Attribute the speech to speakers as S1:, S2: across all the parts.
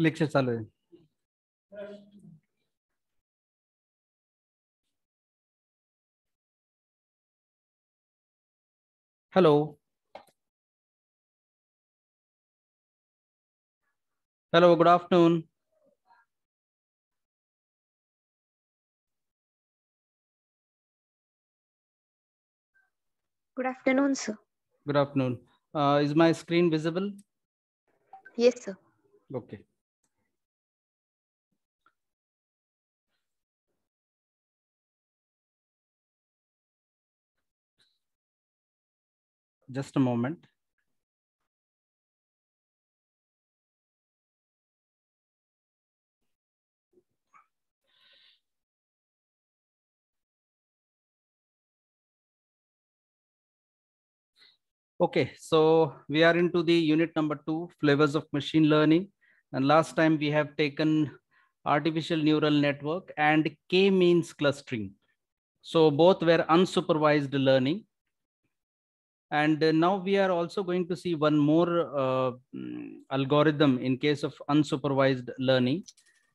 S1: Lecture चालू है
S2: hello hello good afternoon good afternoon sir
S1: good afternoon Uh, is my screen visible? Yes, sir. Okay.
S2: Just a moment.
S3: Okay, so we are into the unit number two, flavors of machine learning. And last time we have taken artificial neural network and k-means clustering. So both were unsupervised learning. And now we are also going to see one more uh, mm, algorithm in case of unsupervised learning.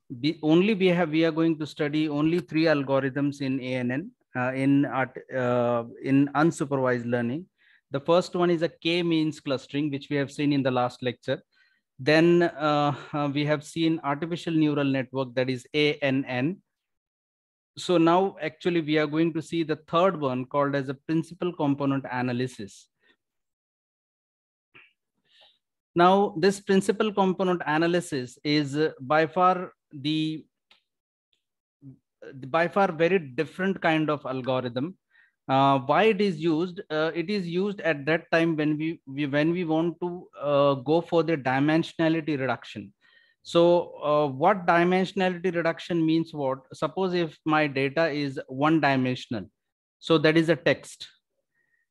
S3: The only we have we are going to study only three algorithms in ANN uh, in art, uh, in unsupervised learning. The first one is a k-means clustering, which we have seen in the last lecture. Then uh, uh we have seen artificial neural network that is ANN. So now actually we are going to see the third one called as a principal component analysis. Now this principal component analysis is uh, by far the by far very different kind of algorithm uh, why it is used uh, it is used at that time when we, we when we want to uh, go for the dimensionality reduction so uh, what dimensionality reduction means what suppose if my data is one dimensional so that is a text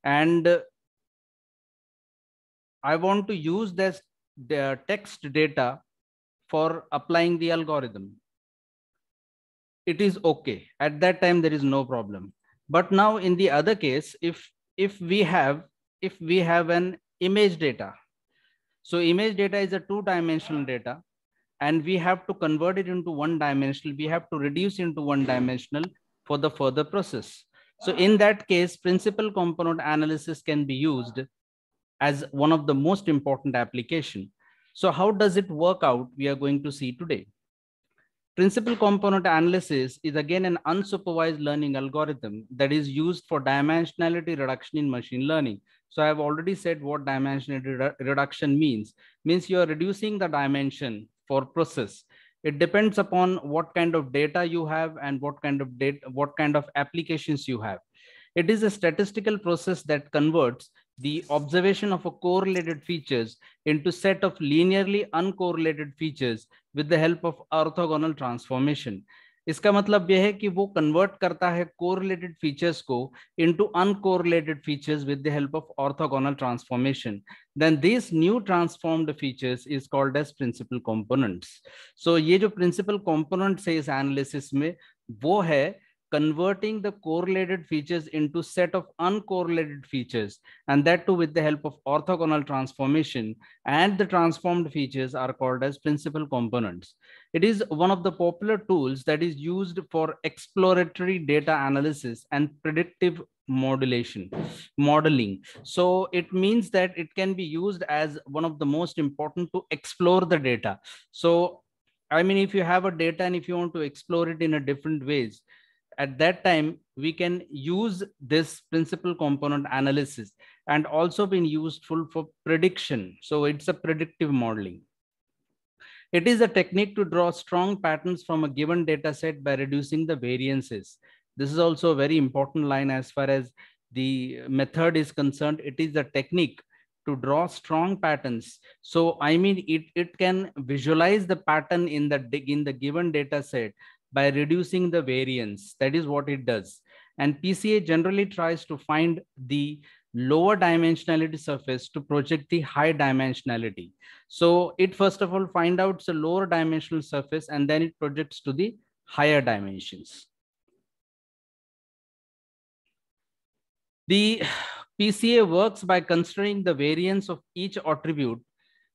S3: and i want to use this the text data for applying the algorithm it is okay at that time there is no problem but now in the other case, if, if we have, if we have an image data, so image data is a two dimensional data and we have to convert it into one dimensional. We have to reduce into one dimensional for the further process. So in that case, principal component analysis can be used as one of the most important application. So how does it work out? We are going to see today. Principal component analysis is again an unsupervised learning algorithm that is used for dimensionality reduction in machine learning. So I've already said what dimensionality reduction means. Means you're reducing the dimension for process. It depends upon what kind of data you have and what kind of data, what kind of applications you have. It is a statistical process that converts the observation of a correlated features into set of linearly uncorrelated features with the help of orthogonal transformation इसका मतलब यह है कि वो convert करता है correlated features को into uncorrelated features with the help of orthogonal transformation then this new transformed features is called as principal components so ये जो प्रिंसिपल कंपोनेंट्स है इस एनालिसिस में वो है converting the correlated features into set of uncorrelated features and that too with the help of orthogonal transformation and the transformed features are called as principal components. It is one of the popular tools that is used for exploratory data analysis and predictive modulation modeling so it means that it can be used as one of the most important to explore the data so i mean if you have a data and if you want to explore it in a different ways at that time we can use this principal component analysis and also been useful for prediction so it's a predictive modeling it is a technique to draw strong patterns from a given data set by reducing the variances this is also a very important line as far as the method is concerned it is a technique to draw strong patterns so i mean it, it can visualize the pattern in the in the given data set by reducing the variance. That is what it does. And PCA generally tries to find the lower dimensionality surface to project the high dimensionality. So it first of all find out the lower dimensional surface and then it projects to the higher dimensions. The PCA works by considering the variance of each attribute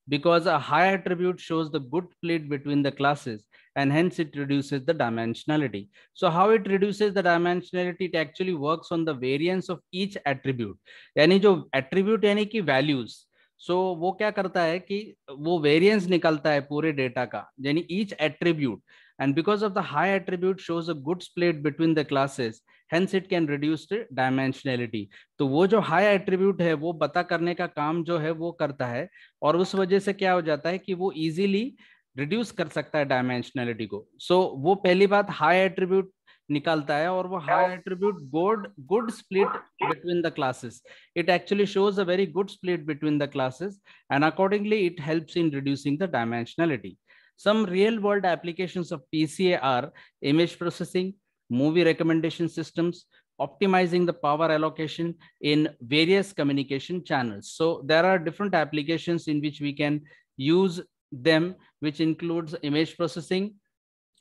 S3: because a high attribute shows the good split between the classes and hence it reduces the dimensionality. So how it reduces the dimensionality, it actually works on the variance of each attribute. यानी जो attribute यानी कि values. So वो क्या करता है कि वो variance निकलता है पूरे data का यानी each attribute. And because of the high attribute shows a good split between the classes hence it can reduce dimensionality तो वो जो हाई एट्रीब्यूट है वो पता करने का काम जो है वो करता है और उस वजह से क्या हो जाता है कि वो इजीली रिड्यूस कर सकता है डायमेंशनैलिटी को सो so, वो पहली बात हाई एट्रीब्यूट निकालता है और वो high attribute good good split between the classes it actually shows a very good split between the classes and accordingly it helps in reducing the dimensionality some real world applications of PCA are image processing, movie recommendation systems, optimizing the power allocation in various communication channels. So there are different applications in which we can use them, which includes image processing,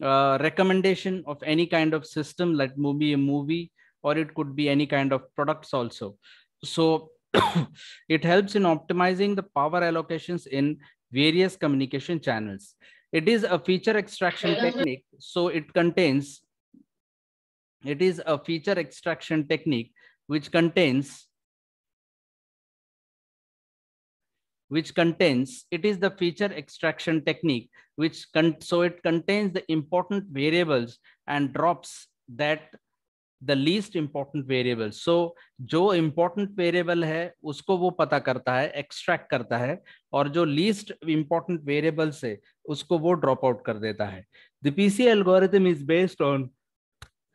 S3: uh, recommendation of any kind of system, like movie a movie, or it could be any kind of products also. So it helps in optimizing the power allocations in various communication channels. It is a feature extraction technique, so it contains It is a feature extraction technique which contains
S1: which contains it is the feature extraction
S3: technique which con so it contains the important variables and drops that the least important variable so jo important variable hai usko wo pata karta hai extract karta hai aur jo least important variable se usko wo drop out kar deta hai the pc algorithm is based on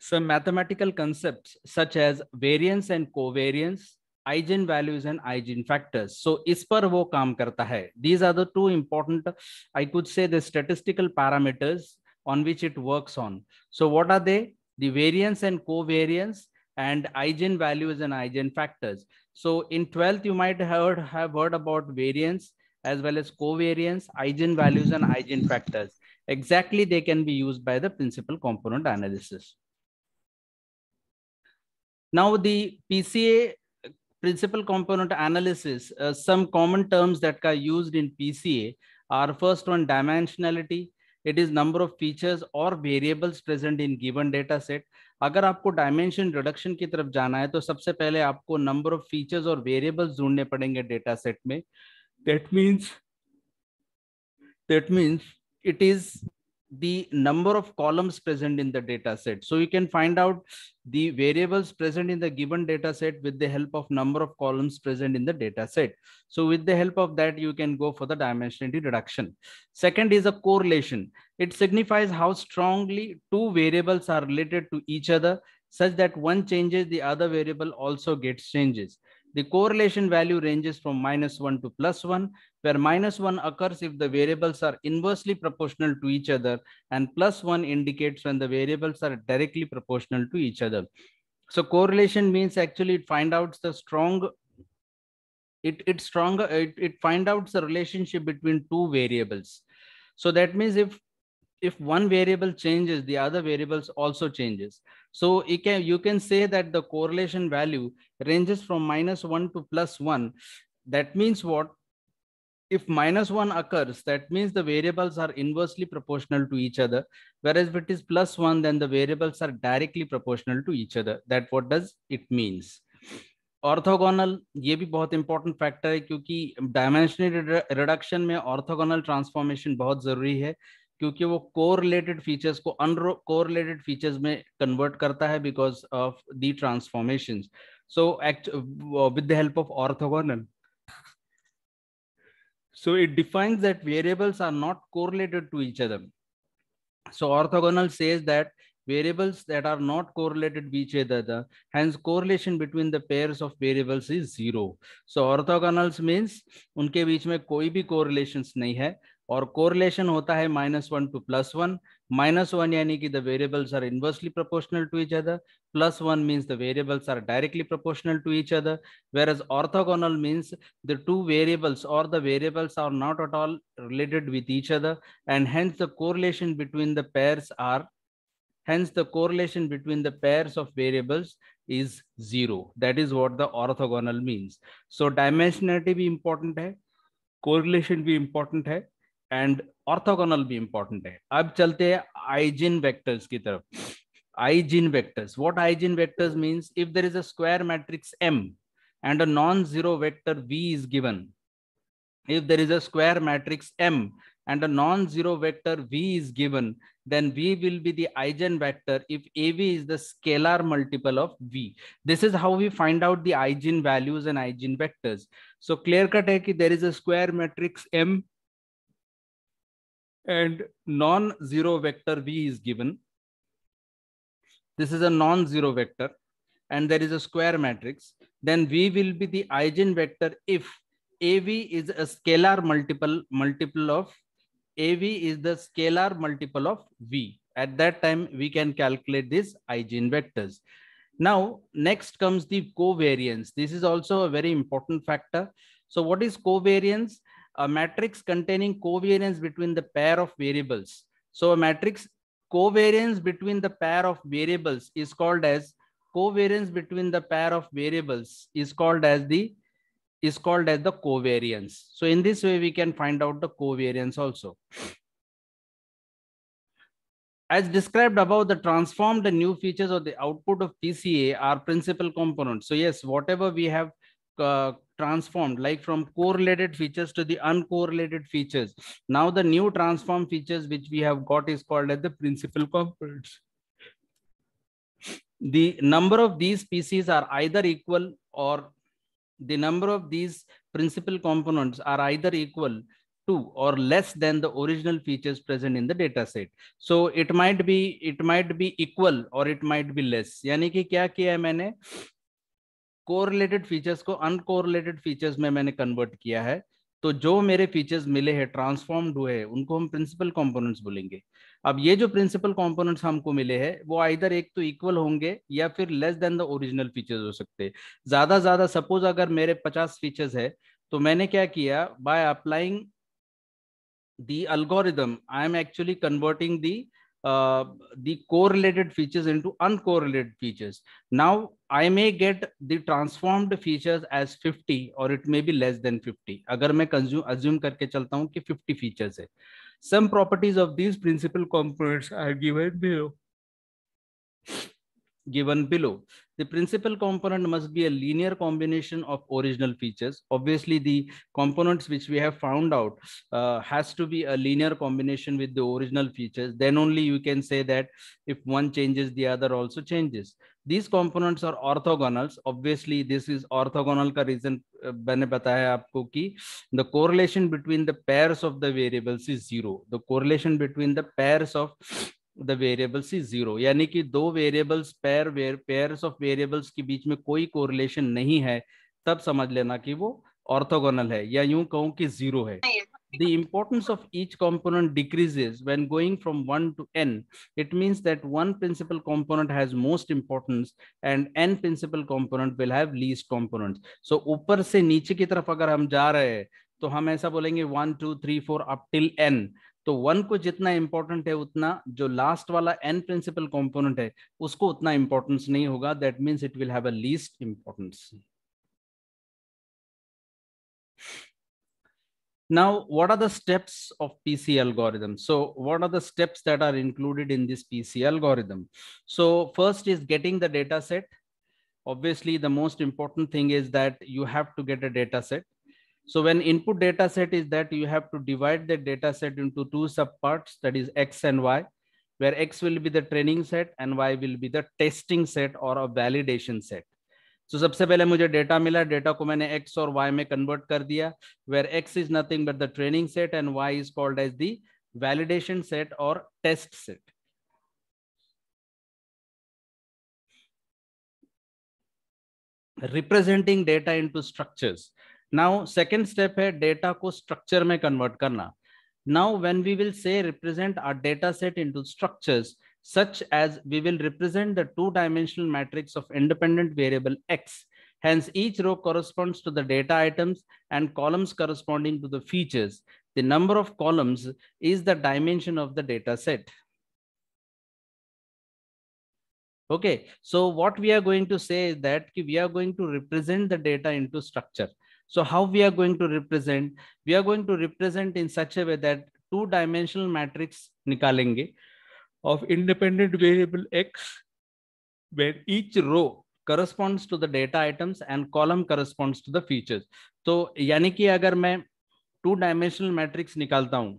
S3: So mathematical concepts such as variance and covariance, and eigen factors. So, is so इस पर Karta hai. These are the two important. I could say the statistical parameters on which it works on. So what are they? The variance and covariance and eigenvalues and eigen factors. So in 12th, you might heard, have heard about variance as well as covariance, eigenvalues and eigen factors. Exactly, they can be used by the principal component analysis. Now the PCA principal component analysis, uh, some common terms that are used in PCA are first one dimensionality, it is number of features or variables present in given data set. अगर आपको dimension reduction की तरफ जाना है तो सबसे पहले आपको नंबर ऑफ फीचर्स और वेरिएबल्स ढूंढने पड़ेंगे डेटा सेट में that means that means it is the number of columns present in the data set. So you can find out the variables present in the given data set with the help of number of columns present in the data set. So with the help of that, you can go for the dimensionality reduction. Second is a correlation. It signifies how strongly two variables are related to each other such that one changes, the other variable also gets changes. The correlation value ranges from minus 1 to plus 1, where minus 1 occurs if the variables are inversely proportional to each other, and plus 1 indicates when the variables are directly proportional to each other. So correlation means actually it find out the strong, it, it stronger, it, it find out the relationship between two variables. So that means if if one variable changes, the other variables also changes. So you can, you can say that the correlation value ranges from minus one to plus one. That means what? If minus one occurs, that means the variables are inversely proportional to each other. Whereas if it is plus one, then the variables are directly proportional to each other. That what does it means. Orthogonal. ये भी बहुत important factor है क्योंकि dimensional reduction में orthogonal transformation बहुत जरूरी है क्योंकि वो कोरिलेटेड फीचर्स को अन कोरिलेटेड फीचर्स में कन्वर्ट करता है because of the transformation so act with the help of orthogonal so it defines that variables are not correlated to each other so orthogonal says that variables that are not correlated with each other hence correlation between the pairs of variables is zero so orthogonals means unke beech mein koi bhi correlations nahi hai और correlation होता है minus one to plus one minus one यानी कि the variables are inversely proportional to each other plus one means the variables are directly proportional to each other whereas orthogonal means the two variables और the variables are not at all related with each other and hence the correlation between the pairs are hence the correlation between the pairs of variables is zero that is what the orthogonal means so dimensionality भी important है correlation भी important है and orthogonal भी important है अब चलते हैं eigen vectors की तरफ vectors. Vectors what vectors vectors means if a is a square matrix m and a non zero vector v is given if there is a square matrix m and a non zero vector v is given then v will be the vector if av is the scalar multiple of v this is how we find out the eigen values and eigen vectors so clear cut hai ki there is a square matrix m and non-zero vector v is given. This is a non-zero vector and there is a square matrix. Then v will be the eigenvector if AV is a scalar multiple multiple of AV is the scalar multiple of V. At that time, we can calculate these eigen vectors. Now, next comes the covariance. This is also a very important factor. So what is covariance? a matrix containing covariance between the pair of variables. So a matrix covariance between the pair of variables is called as covariance between the pair of variables is called as the is called as the covariance. So in this way, we can find out the covariance also. As described above, the transformed new features or the output of PCA are principal components. So yes, whatever we have uh, transformed like from correlated features to the uncorrelated features now the new transform features which we have got is called as the principal components the number of these species are either equal or the number of these principal components are either equal to or less than the original features present in the data set so it might be it might be equal or it might be less यानी कि क्या किया मैंने correlated features को uncorrelated features में मैंने convert किया है तो जो मेरे फीचर्स मिले हैं ट्रांसफॉर्म्ड हुए उनको हम प्रिंसिपल कंपोनेंट्स बोलेंगे अब ये जो प्रिंसिपल कंपोनेंट्स हमको मिले हैं वो आइधर एक तो इक्वल होंगे या फिर less than the original features हो सकते हैं ज्यादा ज्यादा सपोज अगर मेरे पचास फीचर्स है तो मैंने क्या किया by applying the algorithm I am actually converting the uh, the correlated features into uncorrelated I may get the transformed features as 50 और it may be less than 50 अगर मैं कंज्यूम अज्यूम करके चलता हूँ कि 50 फीचर्स है some properties of these principal components are given below given below. The principal component must be a linear combination of original features. Obviously, the components which we have found out uh, has to be a linear combination with the original features. Then only you can say that if one changes, the other also changes. These components are orthogonals. Obviously, this is orthogonal ka reason मैंने uh, the correlation between the pairs of the variables is zero. The correlation between the pairs of the variables is zero यानी कि दो variables pair pair of variables के बीच में कोई correlation नहीं है तब समझ लेना कि वो ऑर्थोगोनल है या यूं कहूं कि जीरो है the importance of each component decreases when going from one to n it means that one principal component has most importance and n principal component will have least component so ऊपर से नीचे की तरफ अगर हम जा रहे हैं तो हम ऐसा बोलेंगे one two three four up till n तो वन को जितना इंपॉर्टेंट है उतना जो लास्ट वाला एन प्रिंसिपल कंपोनेंट है उसको उतना इंपॉर्टेंस नहीं होगा that means it will have a least importance Now, what are the steps of PC algorithm? So what are the steps that are included in this PC algorithm? So first is getting the data set. Obviously, the most important thing is that you have to get a data set. So when input data set is that you have to divide the data set into two subparts, that is X and Y, where X will be the training set and Y will be the testing set or a validation set. so, सबसे पहले मुझे data मिला data को मैंने x और Y में convert कर दिया where x is nothing but the training set and y is called as the validation set और test set representing data into structures now second step है data को structure में convert karna. now when we will say represent our data set into structures such as we will represent the two dimensional matrix of independent variable x hence each row corresponds to the data items and columns corresponding to the features the number of columns is the dimension of the data set okay so what we are going to say is that we are going to represent the data into structure So how we are going to represent? We are going to represent in such a way that two dimensional matrix nikalenge of independent variable x where each row corresponds to the data items and column corresponds to the features. so yani ki agar main two dimensional matrix nikalta hu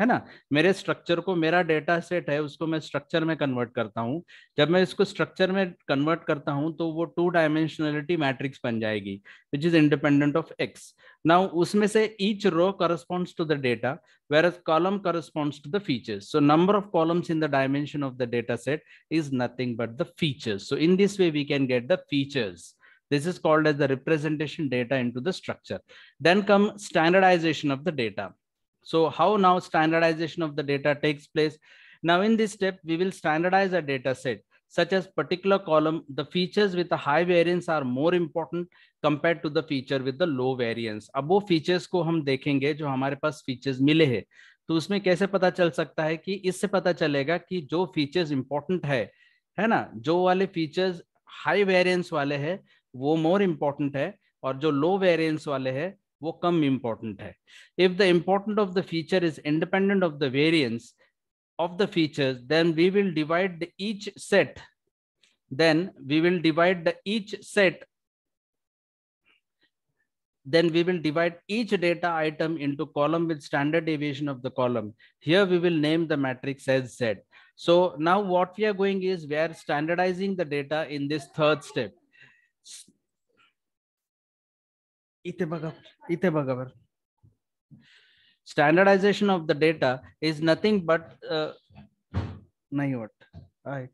S3: है ना मेरे structure को मेरा data set है उसको मैं structure में convert करता हूँ जब मैं इसको स्ट्रक्चर में कन्वर्ट करता हूँ तो वो टू डायमेंशनलिटी मैट्रिक्स बन जाएगी which is independent of x now उसमें से each row corresponds to the data whereas column corresponds to the features so number of columns in the dimension of the data set is nothing but the features so in this way we can get the features this is called as the representation data into the structure then come standardization of the data So how now standardization of the data takes place? Now in this step, we will standardize a data set such as particular column, the features with a high variance are more important compared to the feature with the low variance. ab wo features ko hum dekhenge jo hamare paas features mile hai to usme kaise pata chal sakta hai ki isse pata chalega ki jo features important hai hai na jo wale features high variance wale hai wo more important hai और जो लो variance वाले हैं वो कम important है if the important of the feature is independent of the variance of the features then we will divide each set then we will divide the each set then we will divide each data item into column with standard deviation of the column here we will name the matrix as z so now what we are going is we are standardizing the data in this third step Standardization of the data is nothing but the uh,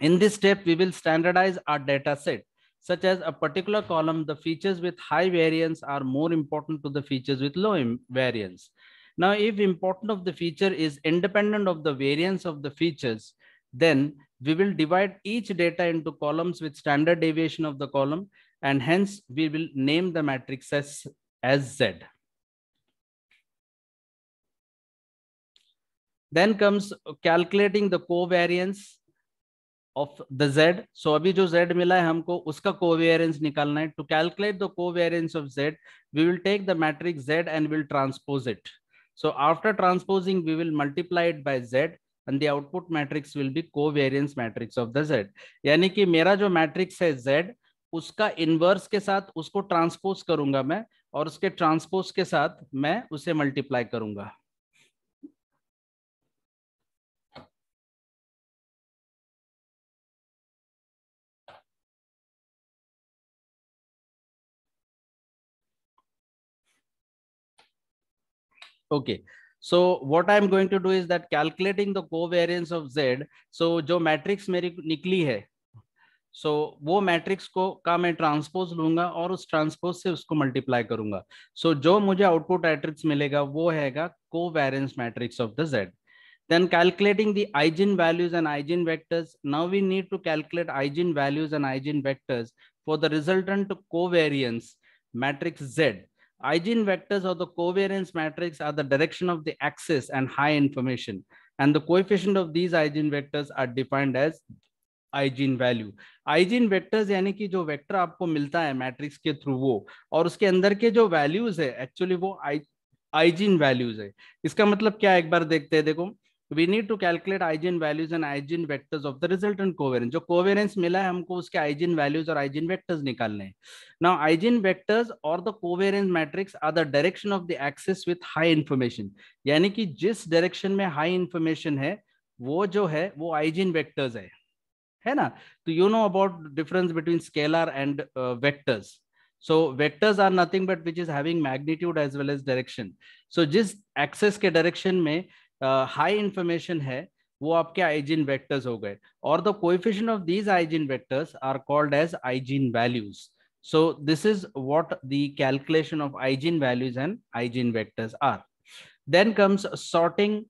S3: In this step, we will standardize our data set, such as a particular column, the features with high variance are more important to the features with low variance. Now, if important of the feature is independent of the variance of the features, then we will divide each data into columns with standard deviation of the column and hence we will name the matrix as, as Z.
S1: Then comes calculating
S3: the covariance of the Z. So अभी जो Z मिला है हमको उसका covariance निकालना है. To calculate the covariance of Z, we will take the matrix Z and will transpose it. So after transposing, we will multiply it by Z and the output matrix will be covariance matrix of the z यानी कि मेरा जो matrix है Z उसका inverse के साथ उसको transpose करूंगा मैं और उसके ट्रांसपोज के साथ मैं उसे मल्टीप्लाई करूंगा okay okay. So what I'm going to do is that calculating the covariance of Z, so जो matrix मेरी निकली है so, वो matrix को का transpose ट्रांसपोज लूंगा और उस transpose से उसको multiply करूंगा so, जो मुझे output matrix मिलेगा वो हैगा covariance matrix of the Z. then calculating the eigenvalues and eigenvectors now we need to calculate eigenvalues and eigenvectors for the resultant covariance matrix z Eigen vectors or the covariance matrix are the direction of the axis and high information. And the coefficient of these eigen vectors are defined as eigen value eigen vectors यानी कि जो vector आपको मिलता है matrix के through वो और उसके अंदर के जो वैल्यूज है एक्चुअली वो आइजीन वैल्यूज है इसका मतलब क्या एक बार देखते हैं देखो we need to calculate eigen values and eigen vectors of the resultant covariance जो कोवेरेंस मिला है हमको उसके आइजिन वैल्यूज और आइजिन वेक्टर्स निकालने हैं नाउ आइजिन वेक्टर्स और the covariance matrix are the direction of the axes with high information यानी कि जिस डायरेक्शन में हाई इंफॉर्मेशन है वो जो है वो आइजिन वेक्टर्स है है ना तो you know about difference between scalar and vectors so vectors are nothing but which is having magnitude as well as direction so जिस एक्सेस के डायरेक्शन में हाई इंफॉर्मेशन है वो आपके आइजिन वेक्टर्स हो गए और the coefficient of these eigen vectors are called as eigen values so this is what the calculation of eigen values and eigen vectors are then comes sorting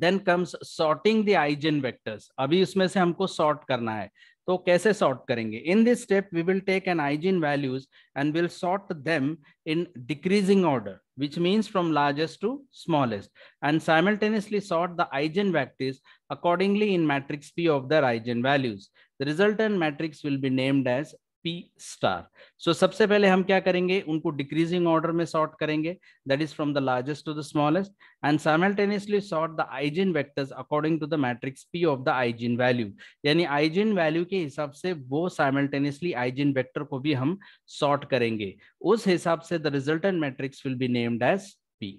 S3: then comes sorting the eigen vectors अभी इसमें से हमको sort करना है तो कैसे sort करेंगे in this step we will take n eigen values and will sort them in decreasing order, which means from largest to smallest and simultaneously sort the eigen vectors accordingly in matrix P of their eigenvalues. The resultant matrix will be named as P star so सबसे पहले हम क्या करेंगे उनको decreasing order में sort करेंगे that is from the largest to the smallest and simultaneously sort the eigen vectors according to the matrix P of the eigen value यानी eigen value के हिसाब से वो साइमल्टेनियसली आइजिन वेक्टर को भी हम सॉर्ट करेंगे उस हिसाब से the resultant matrix will be named as P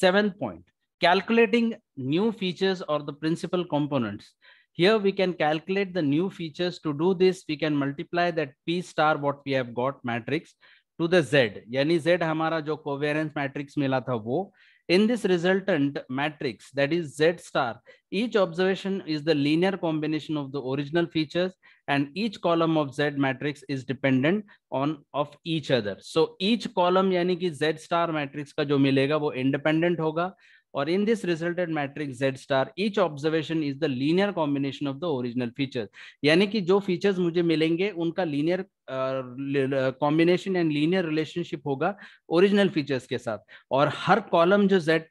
S3: seven point calculating new features और the principal components Here we can calculate the new features. To do this, we can multiply that P star what we have got matrix to the Z. Yani Z हमारा covariance matrix mila tha. Wo In this resultant matrix, that is Z star, each observation is the linear combination of the original features and each column of Z matrix is dependent on of each other. So each column yani ki Z star matrix ka jo milega, wo independent hoga or in this resultant matrix z star each observation is the linear combination of the original features yani ki jo features mujhe milenge unka linear combination and linear relationship होगा original features के साथ और हर column जो Z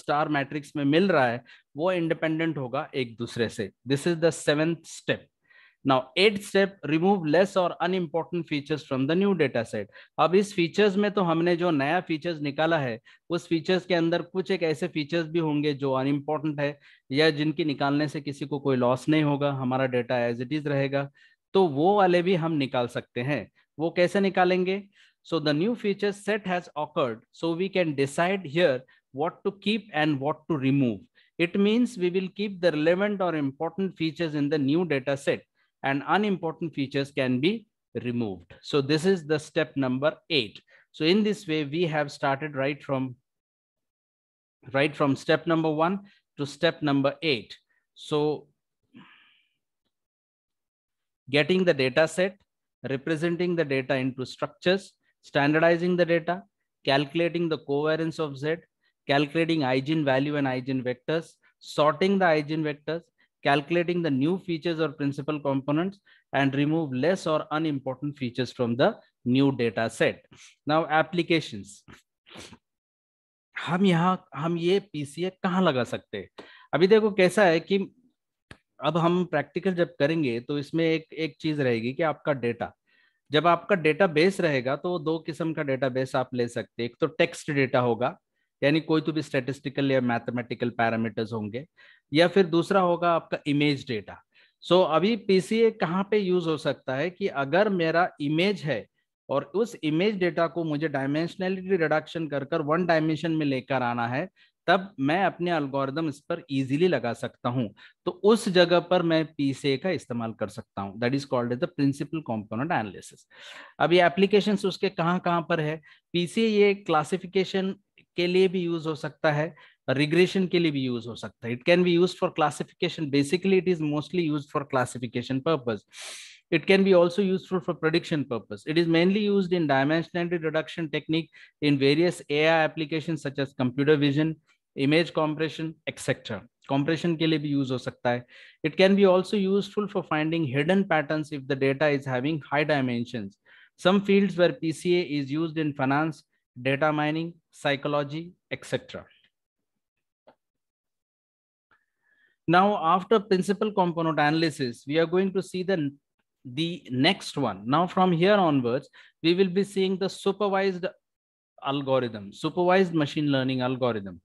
S3: star matrix में मिल रहा है वो इंडिपेंडेंट होगा एक दूसरे से this is the seventh step now eight step remove less और unimportant features from the new data set अब इस फीचर्स में तो हमने जो नया फीचर्स निकाला है उस फीचर्स के अंदर कुछ एक ऐसे फीचर्स भी होंगे जो अनइम्पोर्टेंट है या जिनकी निकालने से किसी को कोई लॉस नहीं होगा हमारा डेटा एज इट इज रहेगा तो वो वाले भी हम निकाल सकते हैं वो कैसे निकालेंगे so the new feature set has occurred so we can decide here what to keep and what to remove it means we will keep the relevant और important features in the new data set and unimportant features can be removed. So this is the step number eight. So in this way, we have started right from right from step number one to step number eight. So getting the data set, representing the data into structures, standardizing the data, calculating the covariance of Z, calculating eigenvalue value and eigen vectors, sorting the eigen vectors, calculating the new features or principal components and remove less or unimportant features from the new data set. Now applications. हम यहाँ हम ये PCA कहाँ लगा सकते हैं अभी देखो कैसा है कि अब हम प्रैक्टिकल जब करेंगे तो इसमें एक एक चीज रहेगी कि आपका डेटा जब आपका डेटा बेस रहेगा तो दो किस्म का डेटा बेस आप ले सकते हैं एक तो टेक्स्ट डेटा होगा यानी कोई तो भी स्टेटिस्टिकल या मैथमेटिकल पैरामीटर्स होंगे या फिर दूसरा होगा आपका इमेज डेटा सो so, अभी पीसीए कहाँ पे यूज हो सकता है कि अगर मेरा इमेज है और उस इमेज डेटा को मुझे डायमेंशनलिटी रिडक्शन कर कर वन डायमेंशन में लेकर आना है तब मैं अपने अल्गोरिदम इस पर इजीली लगा सकता हूं तो उस जगह पर मैं पीसीए का इस्तेमाल कर सकता हूं that is called the principal component analysis अब ये एप्लीकेशंस उसके कहाँ कहाँ पर है पीसीए ये क्लासिफिकेशन के लिए भी यूज हो सकता है regression ke liye bhi use ho sakta it can be used for classification basically it is mostly used for classification purpose it can be also useful for prediction purpose it is mainly used in dimensionality reduction technique in various ai applications such as computer vision image compression etc compression ke liye bhi use ho sakta hai it can be also useful for finding hidden patterns if the data is having high dimensions some fields where pca is used in finance data mining psychology etc Now, after principal component analysis, we are going to see the, the next one. Now, from here onwards, we will be seeing the supervised algorithm, supervised machine learning algorithm.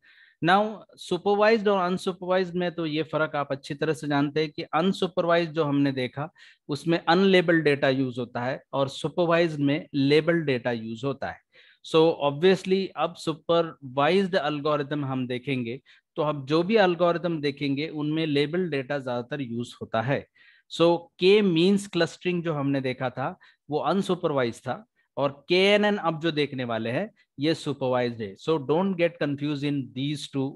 S3: now supervised or unsupervised में तो ये फर्क आप अच्छी तरह से जानते हैं कि unsupervised जो हमने देखा उसमें unlabeled data use होता है और supervised में labeled data use होता है so, obviously अब supervised algorithm हम देखेंगे तो हम जो भी अलगोरिदम देखेंगे उनमें लेबल डेटा ज्यादातर यूज होता है सो के मीन्स क्लस्टरिंग जो हमने देखा था वो अनसुपरवाइज था और के एन एन अब जो देखने वाले हैं ये सुपरवाइज है so don't get confuse in these two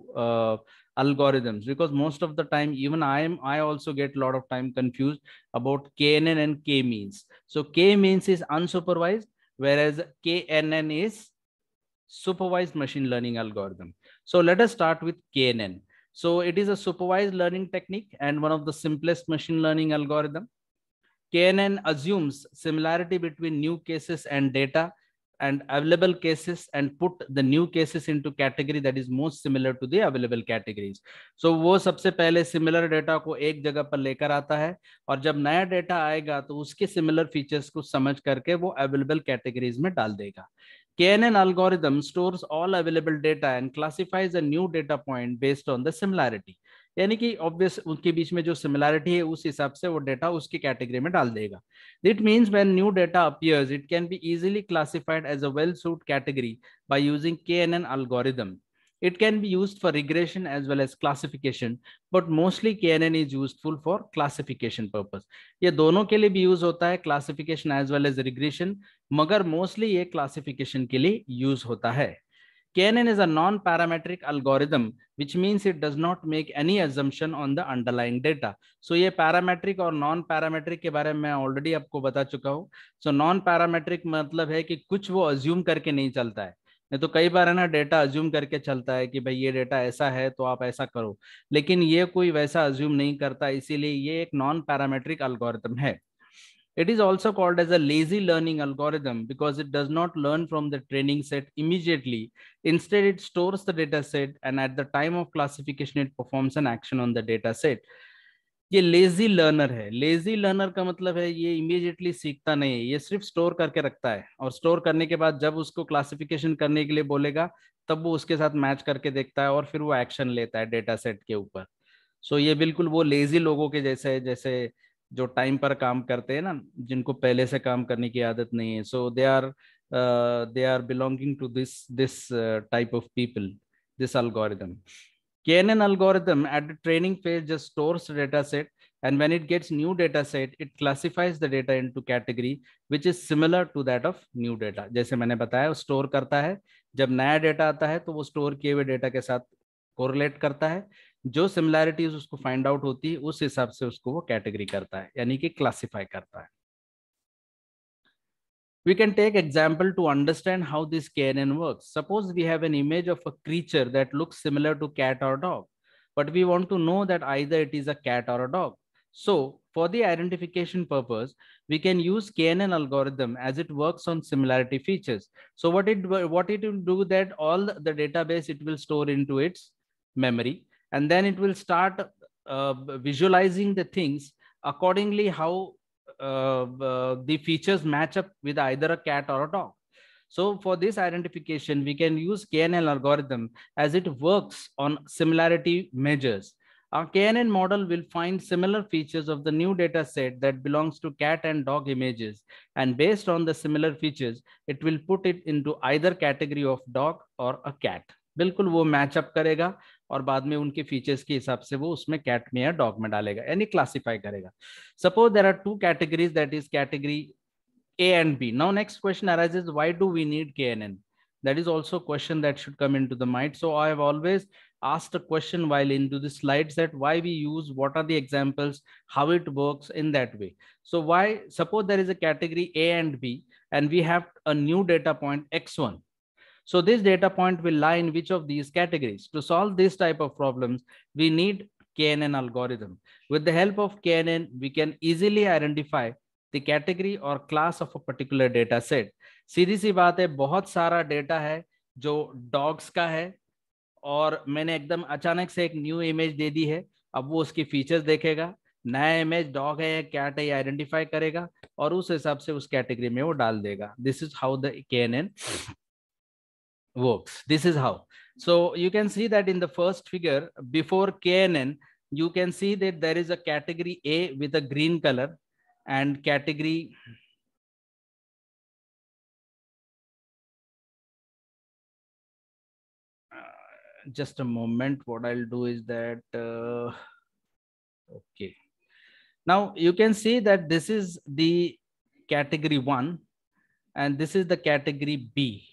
S3: algorithms because most of the time even I am I also get lot of time confuse about K N N and K means so K means is unsupervise whereas K N N is supervise machine learning algorithm So let us start with KNN. So it is a supervised learning technique and one of the simplest machine learning algorithm. KNN assumes similarity between new cases and data and available cases and put the new cases into category that is most similar to the available categories. So wo sabse pehle similar data ko ek jagah par lekar aata hai aur jab naya data aayega to uske similar features को समझ करके wo available categories mein dal dega KNN algorithm stores all available data and classifies a new data point based on the similarity. यानी कि obvious उनके बीच में जो similarity है उस हिसाब से वो data उसके category में डाल देगा. It means when new data appears, it can be easily classified as a well-suited category by using KNN algorithm. It can be used for regression as well as classification, but mostly KNN is useful for classification purpose. ye dono ke liye bhi use hota hai classification as well as regression, magar mostly ye classification ke liye use hota hai KNN is a non-parametric algorithm, which means it does not make any assumption on the underlying data. So ye parametric और non-parametric ke bare mein already aapko bata chuka hu So non-parametric matlab hai ki kuch wo assume karke nahi chalta hai नहीं तो कई बार है ना data assume करके चलता है कि भाई ये डेटा ऐसा है तो आप ऐसा करो लेकिन ये कोई वैसा अज्यूम नहीं करता इसीलिए ये एक नॉन पैरामेट्रिक अलगोरिदम है it is also called as a lazy learning algorithm because it does not learn from the training set immediately instead it stores the data set and at the time of classification it performs an action on the data set ये lazy learner है lazy learner का मतलब है ये immediately सीखता नहीं है ये सिर्फ स्टोर करके रखता है और स्टोर करने के बाद जब उसको क्लासिफिकेशन करने के लिए बोलेगा तब वो उसके साथ मैच करके देखता है और फिर वो एक्शन लेता है डेटा सेट के ऊपर सो ये बिल्कुल वो लेजी लोगों के जैसे जैसे जो टाइम पर काम करते हैं ना जिनको पहले से काम करने की आदत नहीं है so they are they are belonging to this this type of people this algorithm KNN algorithm at the training phase just stores the data set. And when it gets new data set, it classifies the data into category, which is similar to that of new data. जैसे मैंने बताया, store करता है जब नया data आता है तो वो store किए हुए data के साथ correlate करता है जो similarities उसको find out होती है उस हिसाब से उसको वो category करता है यानी कि classify करता है we can take example to understand how this knn works suppose we have an image of a creature that looks similar to cat or dog but we want to know that either it is a cat or a dog so for the identification purpose we can use knn algorithm as it works on similarity features so what it what it will do that all the database it will store into its memory and then it will start uh, visualizing the things accordingly how uh, uh, the features match up with either a cat or a dog. So for this identification, we can use KNN algorithm as it works on similarity measures. Our KNN model will find similar features of the new data set that belongs to cat and dog images. And based on the similar features, it will put it into either category of dog or a cat. बिल्कुल वो match up करेगा और बाद में उनके features के हिसाब से वो उसमें कैट में या डॉग में डालेगा यानी क्लासिफाई करेगा suppose there are two categories that is category A and B now next question arises why do we need K N N that is also a question that should come into the mind so i have always asked a question while into the slides that why we use what are the examples how it works in that way so why suppose there is a category a and b and we have a new data point x1 So this data point will lie in which of these categories? To solve this type of problems, we need KNN algorithm. With the help of KNN, we can easily identify the category or class of a particular data set. सीधी सी बात है बहुत सारा data है जो dogs का है और मैंने एकदम अचानक से एक न्यू इमेज दे दी है अब वो उसकी फीचर्स देखेगा नया इमेज डॉग है या कैट है आइडेंटिफाई करेगा और उस हिसाब से उस कैटेगरी में वो डाल देगा this is how the K N works. This is how. So you can see that in the first figure before KNN, you can see that there is a category A with a green color
S1: and category uh, just a moment what i'll do is that
S3: uh, okay now you can see that this is the category 1 and this is the category b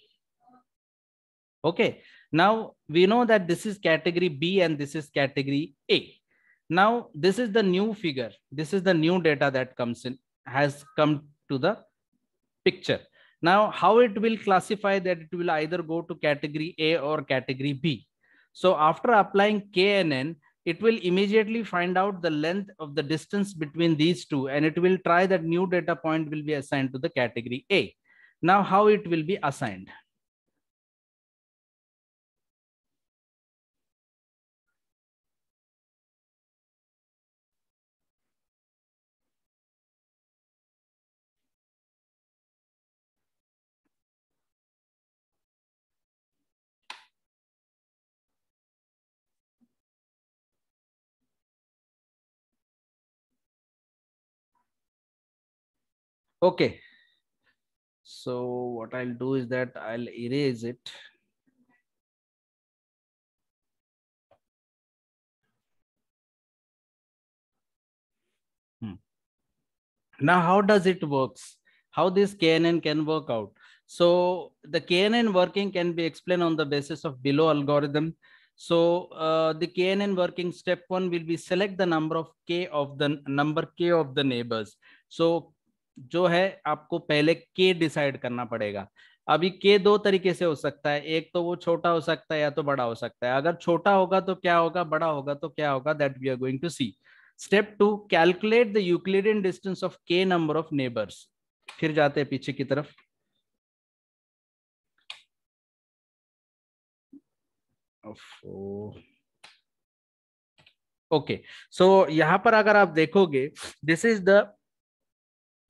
S3: Okay. Now we know that this is category B and this is category A. Now this is the new figure. This is the new data that comes in, has come to the picture. Now how it will classify that it will either go to category A or category B. So after applying KNN, it will immediately find out the length of the distance between these two and it will try that new data point will be assigned to the category A. Now how it will be assigned?
S1: Okay. So what I'll do is that I'll erase it. Hmm. Now,
S3: how does it works? How this KNN can work out? So the KNN working can be explained on the basis of below algorithm. So uh, the KNN working step one will be select the number of K of the number K of the neighbors. So जो है आपको पहले के decide करना पड़ेगा अभी के दो तरीके से हो सकता है एक तो वो छोटा हो सकता है या तो बड़ा हो सकता है अगर छोटा होगा तो क्या होगा बड़ा होगा तो क्या होगा that we are going to see step two calculate the Euclidean distance of K number of neighbours फिर जाते हैं पीछे की तरफ ओके सो so, पर अगर आप देखोगे this is the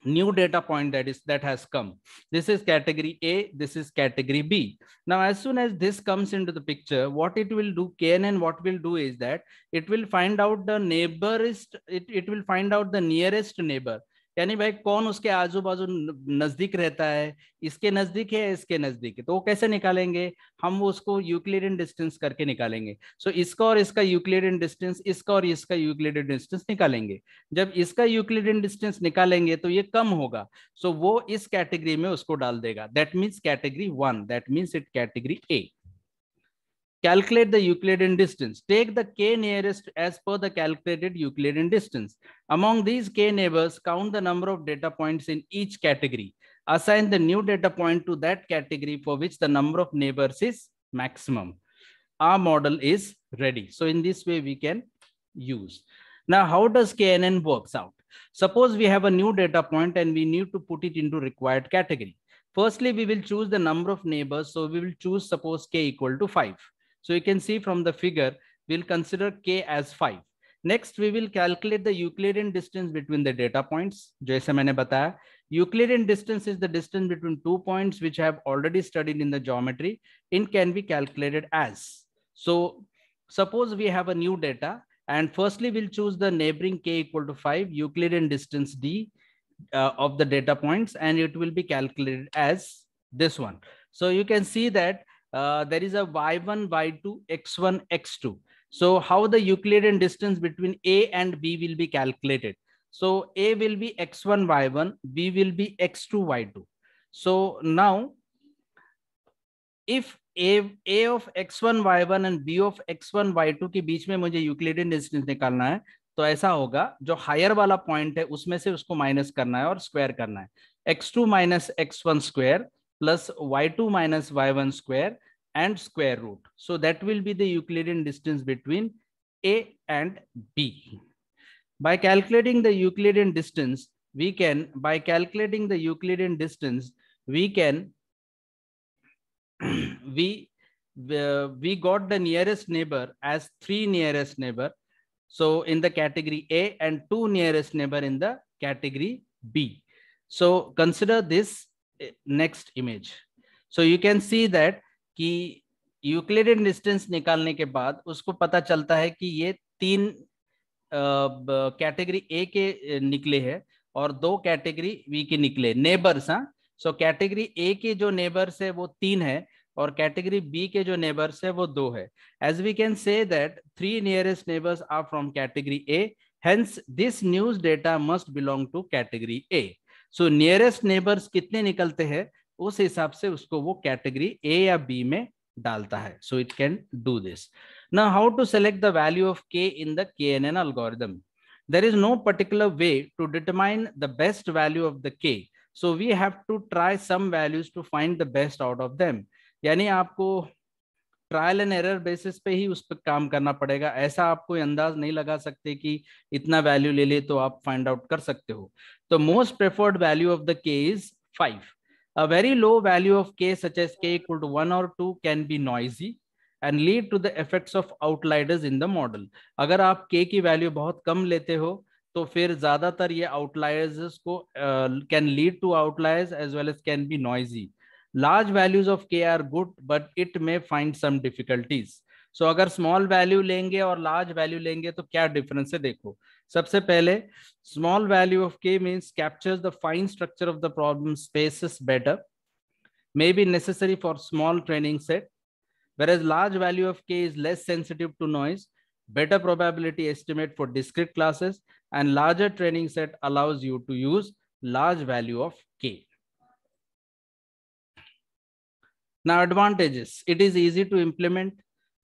S3: new data point that is that has come this is category a this is category b now as soon as this comes into the picture what it will do knn what will do is that it will find out the nearest. it, it will find out the nearest neighbor यानी भाई कौन उसके आजू बाजू नजदीक रहता है इसके नजदीक है इसके नजदीक है तो वो कैसे निकालेंगे हम उसको यूक्लिडियन डिस्टेंस करके निकालेंगे सो so, इसका और इसका यूक्लिडियन डिस्टेंस इसका और इसका यूक्लिडियन डिस्टेंस निकालेंगे जब इसका यूक्लिडियन डिस्टेंस निकालेंगे तो ये कम होगा सो so, वो इस कैटेगरी में उसको डाल देगा that means category one that means it category A calculate the Euclidean distance. Take the k nearest as per the calculated Euclidean distance. Among these k neighbors, count the number of data points in each category. Assign the new data point to that category for which the number of neighbors is maximum. Our model is ready. So in this way, we can use. Now, how does KNN works out? Suppose we have a new data point and we need to put it into required category. Firstly, we will choose the number of neighbors. So we will choose suppose k equal to 5. So you can see from the figure, we'll consider k as 5. Next, we will calculate the Euclidean distance between the data points. Euclidean distance is the distance between two points which I have already studied in the geometry. It can be calculated as. So suppose we have a new data and firstly, we'll choose the neighboring k equal to 5 Euclidean distance d uh, of the data points and it will be calculated as this one. So you can see that uh, there is a y1, y2, x1, x2. So how the Euclidean distance between A and B will be calculated? So A will be x1, y1, B will be x2, y2. So now, if A, A of x1, y1 and B of x1, y2 के बीच में मुझे Euclidean distance निकालना है तो ऐसा होगा जो हायर वाला पॉइंट है उसमें से उसको माइनस करना है और स्क्वायर करना है x2 two minus x one square plus y two minus y one square and square root. So that will be the Euclidean distance between A and B. By calculating the Euclidean distance, we can, by calculating the Euclidean distance, we can, we, uh, we got the nearest neighbor as three nearest neighbor. So in the category A and two nearest neighbor in the category B. So consider this eh, next image. So you can see that कि Euclidean distance निकालने के बाद उसको पता चलता है कि ये तीन कैटेगरी ए के निकले हैं और दो कैटेगरी बी के निकले नेबर्स हाँ सो कैटेगरी ए के जो नेबर्स है वो तीन है और कैटेगरी बी के जो नेबर्स है वो दो है as we can say that three nearest neighbours are from category A hence this news data must belong to category A so nearest neighbours कितने निकलते हैं उस हिसाब से उसको वो कैटेगरी ए या बी में डालता है so it can do this ना how to select the value of K in the K N N algorithm there is no particular way to determine the best value of the K so we have to try some values to find the best out of them यानी आपको trial and error basis पे ही उस पर काम करना पड़ेगा ऐसा आप कोई अंदाज नहीं लगा सकते कि इतना वैल्यू ले ले तो आप फाइंड आउट कर सकते हो तो most preferred value of the K is five A very low value of k such as k equal to 1 or 2 can be noisy and lead to the effects of outliers in the model अगर आप के की value बहुत कम लेते हो तो फिर ज्यादातर ये आउटलायर्स को can lead to outliers as well as can be noisy large values of K are good but it may find some difficulties so अगर स्मॉल वैल्यू लेंगे और लार्ज वैल्यू लेंगे तो क्या डिफरेंस है देखो सबसे पहले small value of k means captures the fine structure of the problem spaces better. may be necessary for small training set, whereas large value of k is less sensitive to noise, better probability estimate for discrete classes, and larger training set allows you to use large value of k. Now advantages, it is easy to implement,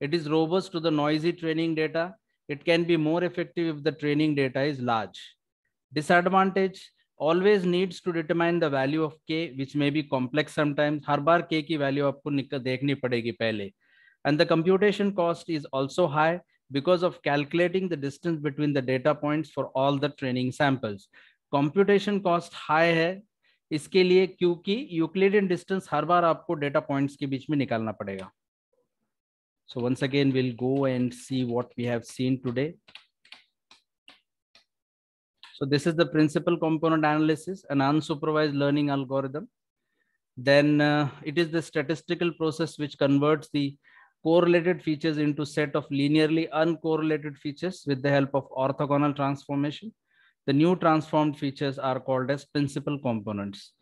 S3: it is robust to the noisy training data, It can be more effective if the training data is large. Disadvantage always needs to determine the value of k, which may be complex sometimes. har bar k ki value आपको dekhni padegi pehle And the computation cost is also high because of calculating the distance between the data points for all the training samples. Computation cost high hai iske liye kyunki euclidean distance har bar aapko data points ke beech mein nikalna padega So once again, we'll go and see what we have seen today. So this is the principal component analysis, an unsupervised learning algorithm. Then uh, it is the statistical process which converts the correlated features into set of linearly uncorrelated features with the help of orthogonal transformation. The new transformed features are called as principal components.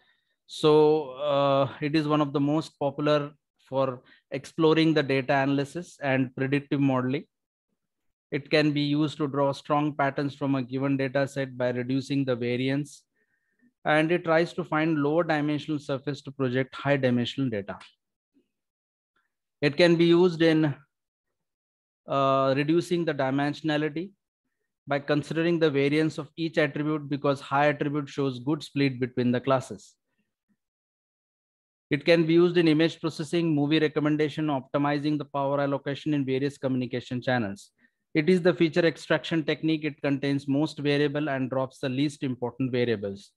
S3: So uh, it is one of the most popular for exploring the data analysis and predictive modeling. It can be used to draw strong patterns from a given data set by reducing the variance. And it tries to find lower dimensional surface to project high dimensional data. It can be used in uh, reducing the dimensionality by considering the variance of each attribute because high attribute shows good split between the classes. It can be used in image processing, movie recommendation, optimizing the power allocation in various communication channels. It is the feature extraction technique. It contains most variable and drops the least important variables.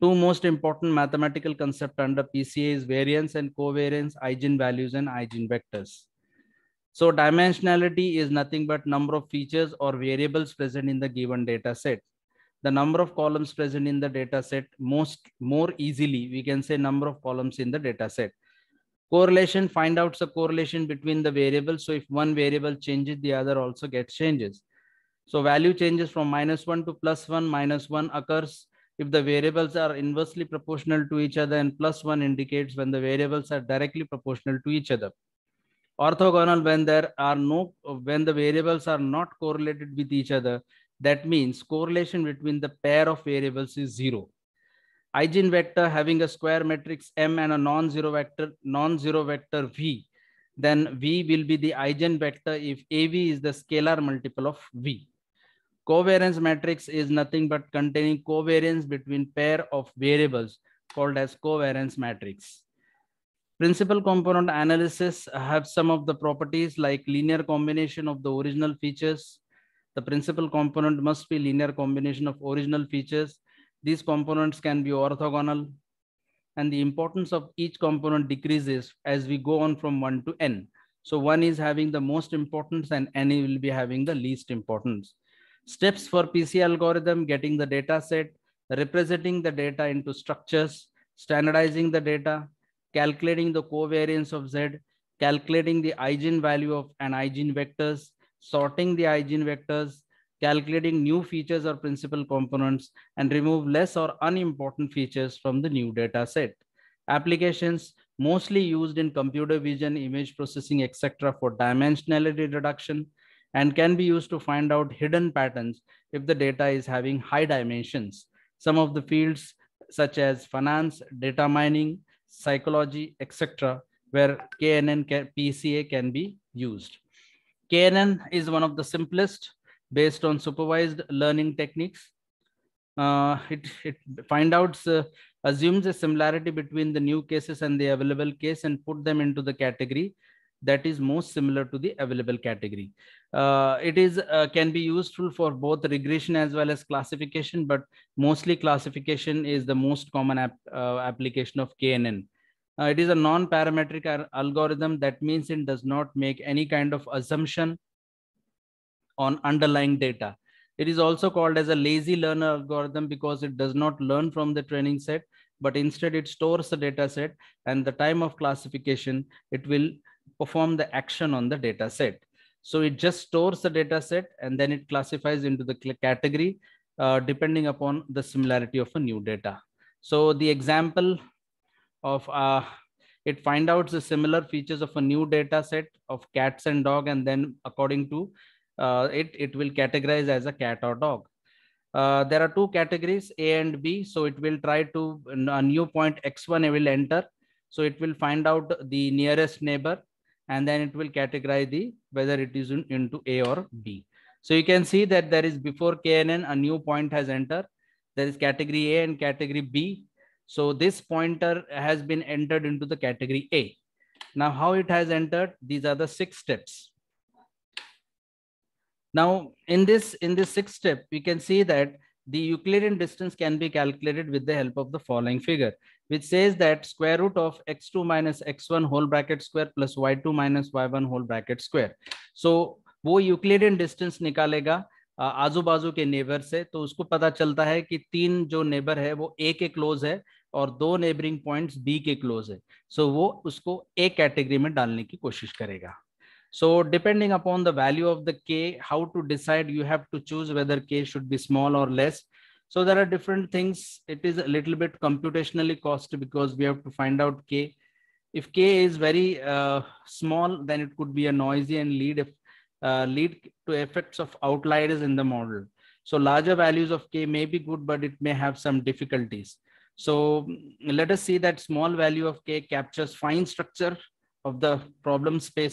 S3: Two most important mathematical concept under PCA is variance and covariance, eigenvalues and eigenvectors. So dimensionality is nothing but number of features or variables present in the given data set the number of columns present in the data set most more easily we can say number of columns in the data set correlation find out the correlation between the variables so if one variable changes the other also gets changes so value changes from minus 1 to plus 1 minus 1 occurs if the variables are inversely proportional to each other and plus 1 indicates when the variables are directly proportional to each other orthogonal when there are no when the variables are not correlated with each other that means correlation between the pair of variables is zero. Eigen vector having a square matrix M and a non-zero vector, non-zero vector V, then V will be the eigen vector if AV is the scalar multiple of V. Covariance matrix is nothing but containing covariance between pair of variables called as covariance matrix. Principal component analysis have some of the properties like linear combination of the original features, the principal component must be linear combination of original features. These components can be orthogonal and the importance of each component decreases as we go on from one to n. So one is having the most importance and n will be having the least importance. Steps for PC algorithm, getting the data set, representing the data into structures, standardizing the data, calculating the covariance of Z, calculating the eigen value of an eigen vectors, sorting the eigen vectors, calculating new features or principal components, and remove less or unimportant features from the new data set. Applications mostly used in computer vision, image processing, etc. for dimensionality reduction and can be used to find out hidden patterns if the data is having high dimensions. Some of the fields such as finance, data mining, psychology, etc., where KNN PCA can be used. KNN is one of the simplest based on supervised learning techniques. Uh, it, it find out, uh, assumes a similarity between the new cases and the available case and put them into the category that is most similar to the available category. Uh, it is uh, can be useful for both regression as well as classification, but mostly classification is the most common uh, application of KNN. Uh, it is a non-parametric algorithm. That means it does not make any kind of assumption on underlying data. It is also called as a lazy learner algorithm because it does not learn from the training set, but instead it stores the data set and the time of classification, it will perform the action on the data set. So it just stores the data set and then it classifies into the category uh, depending upon the similarity of a new data. So the example of uh, it find out the similar features of a new data set of cats and dog and then according to uh, it it will categorize as a cat or dog uh, there are two categories a and b so it will try to a new point x1 it will enter so it will find out the nearest neighbor and then it will categorize the whether it is in, into a or b so you can see that there is before knn a new point has entered there is category a and category b So this pointer has been entered into the category A. Now how it has entered, these are the six steps. Now in this, in this sixth step, we can see that the Euclidean distance can be calculated with the help of the following figure, which says that square root of x2 minus x1 whole bracket square plus y2 minus y1 whole bracket square. So wo euclidean distance nikalega आजू बाजू के neighbour से तो उसको पता चलता है कि तीन जो नेबर है वो ए के क्लोज है और दो नेबरिंग पॉइंट्स बी के क्लोज है सो so वो उसको ए कैटेगरी में डालने की कोशिश करेगा so depending upon the value of the K how to decide you have to choose whether K should be small और less so there are different things it is little bit computationally cost because we have to find out K if K is very small then it could be a noisy and lead lead to effects of outliers in the model so larger values of के मे be good but it may have some difficulties So let us see that small value of K captures fine structure
S1: of the problem space